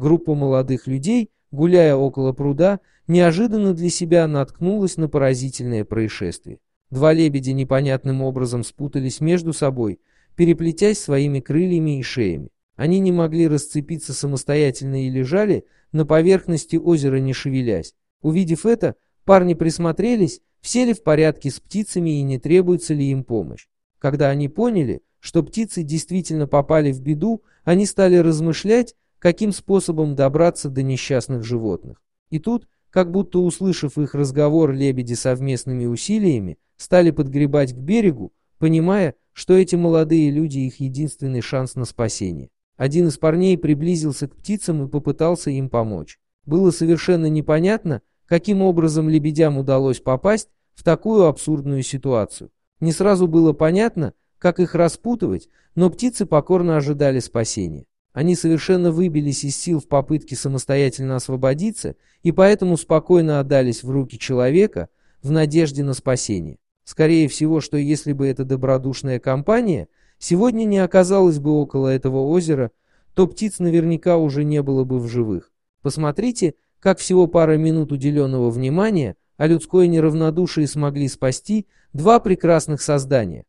Группа молодых людей, гуляя около пруда, неожиданно для себя наткнулась на поразительное происшествие. Два лебедя непонятным образом спутались между собой, переплетясь своими крыльями и шеями. Они не могли расцепиться самостоятельно и лежали на поверхности озера, не шевелясь. Увидев это, парни присмотрелись, все ли в порядке с птицами и не требуется ли им помощь. Когда они поняли, что птицы действительно попали в беду, они стали размышлять, каким способом добраться до несчастных животных. И тут, как будто услышав их разговор, лебеди совместными усилиями стали подгребать к берегу, понимая, что эти молодые люди их единственный шанс на спасение. Один из парней приблизился к птицам и попытался им помочь. Было совершенно непонятно, каким образом лебедям удалось попасть в такую абсурдную ситуацию. Не сразу было понятно, как их распутывать, но птицы покорно ожидали спасения. Они совершенно выбились из сил в попытке самостоятельно освободиться и поэтому спокойно отдались в руки человека в надежде на спасение. Скорее всего, что если бы эта добродушная компания сегодня не оказалась бы около этого озера, то птиц наверняка уже не было бы в живых. Посмотрите, как всего пара минут уделенного внимания, а людское неравнодушие смогли спасти два прекрасных создания.